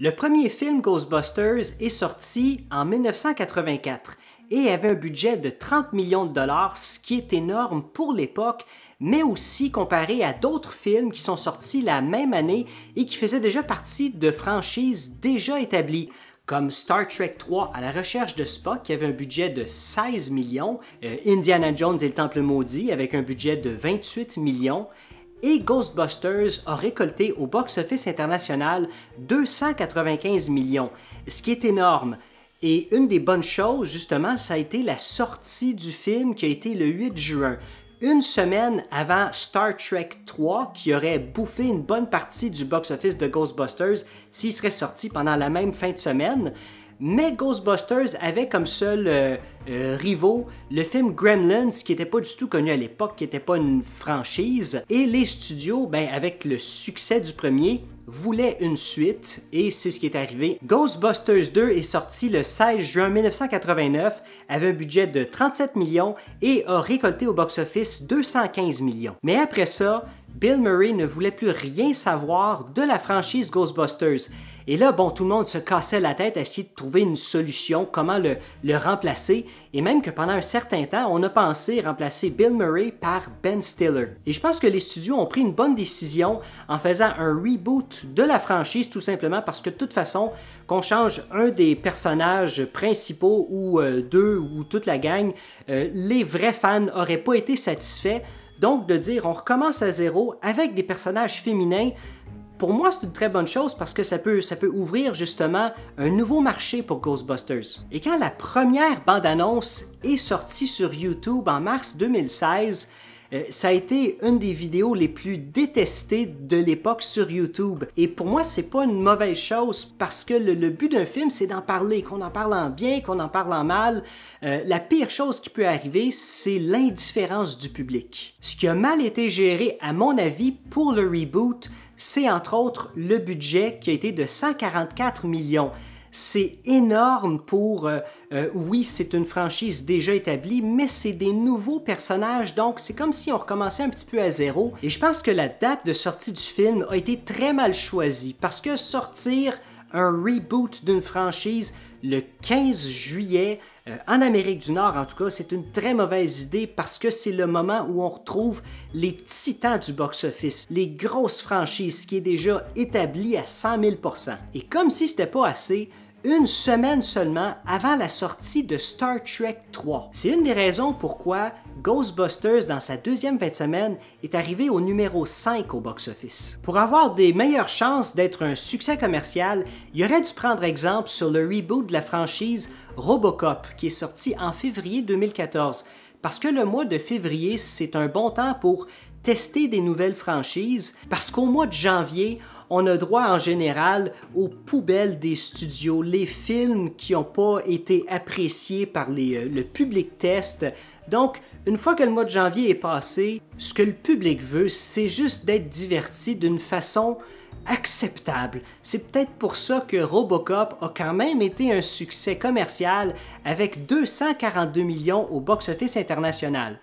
Le premier film Ghostbusters est sorti en 1984 et avait un budget de 30 millions de dollars, ce qui est énorme pour l'époque, mais aussi comparé à d'autres films qui sont sortis la même année et qui faisaient déjà partie de franchises déjà établies comme Star Trek 3 à la recherche de Spock qui avait un budget de 16 millions, euh, Indiana Jones et le Temple maudit avec un budget de 28 millions, et Ghostbusters a récolté au box-office international 295 millions, ce qui est énorme. Et une des bonnes choses, justement, ça a été la sortie du film qui a été le 8 juin, une semaine avant Star Trek 3 qui aurait bouffé une bonne partie du box-office de Ghostbusters s'il serait sorti pendant la même fin de semaine. Mais Ghostbusters avait comme seul euh, euh, rivaux le film Gremlins, qui n'était pas du tout connu à l'époque, qui n'était pas une franchise. Et les studios, ben, avec le succès du premier, voulaient une suite et c'est ce qui est arrivé. Ghostbusters 2 est sorti le 16 juin 1989, avait un budget de 37 millions et a récolté au box-office 215 millions. Mais après ça, Bill Murray ne voulait plus rien savoir de la franchise Ghostbusters. Et là, bon, tout le monde se cassait la tête à essayer de trouver une solution, comment le, le remplacer, et même que pendant un certain temps, on a pensé remplacer Bill Murray par Ben Stiller. Et je pense que les studios ont pris une bonne décision en faisant un reboot de la franchise, tout simplement parce que de toute façon, qu'on change un des personnages principaux ou euh, deux ou toute la gang, euh, les vrais fans n'auraient pas été satisfaits donc de dire on recommence à zéro avec des personnages féminins, pour moi c'est une très bonne chose parce que ça peut, ça peut ouvrir justement un nouveau marché pour Ghostbusters. Et quand la première bande-annonce est sortie sur YouTube en mars 2016, euh, ça a été une des vidéos les plus détestées de l'époque sur YouTube. Et pour moi, c'est pas une mauvaise chose parce que le, but d'un film, c'est d'en parler, qu'on en parle en bien, qu'on en parle en mal. Euh, la pire chose qui peut arriver, c'est l'indifférence du public. Ce qui a mal été géré, à mon avis, pour le reboot, c'est entre autres le budget qui a été de 144 millions c'est énorme pour... Euh, euh, oui, c'est une franchise déjà établie, mais c'est des nouveaux personnages, donc c'est comme si on recommençait un petit peu à zéro. Et je pense que la date de sortie du film a été très mal choisie, parce que sortir un reboot d'une franchise le 15 juillet, euh, en Amérique du Nord, en tout cas, c'est une très mauvaise idée parce que c'est le moment où on retrouve les titans du box-office, les grosses franchises qui est déjà établie à 100 000 Et comme si c'était pas assez, une semaine seulement avant la sortie de Star Trek 3. C'est une des raisons pourquoi Ghostbusters, dans sa deuxième de semaine, est arrivé au numéro 5 au box-office. Pour avoir des meilleures chances d'être un succès commercial, il aurait dû prendre exemple sur le reboot de la franchise Robocop, qui est sorti en février 2014 parce que le mois de février, c'est un bon temps pour tester des nouvelles franchises, parce qu'au mois de janvier, on a droit en général aux poubelles des studios, les films qui n'ont pas été appréciés par euh, le public test. Donc, une fois que le mois de janvier est passé, ce que le public veut, c'est juste d'être diverti d'une façon acceptable. C'est peut-être pour ça que Robocop a quand même été un succès commercial avec 242 millions au box-office international.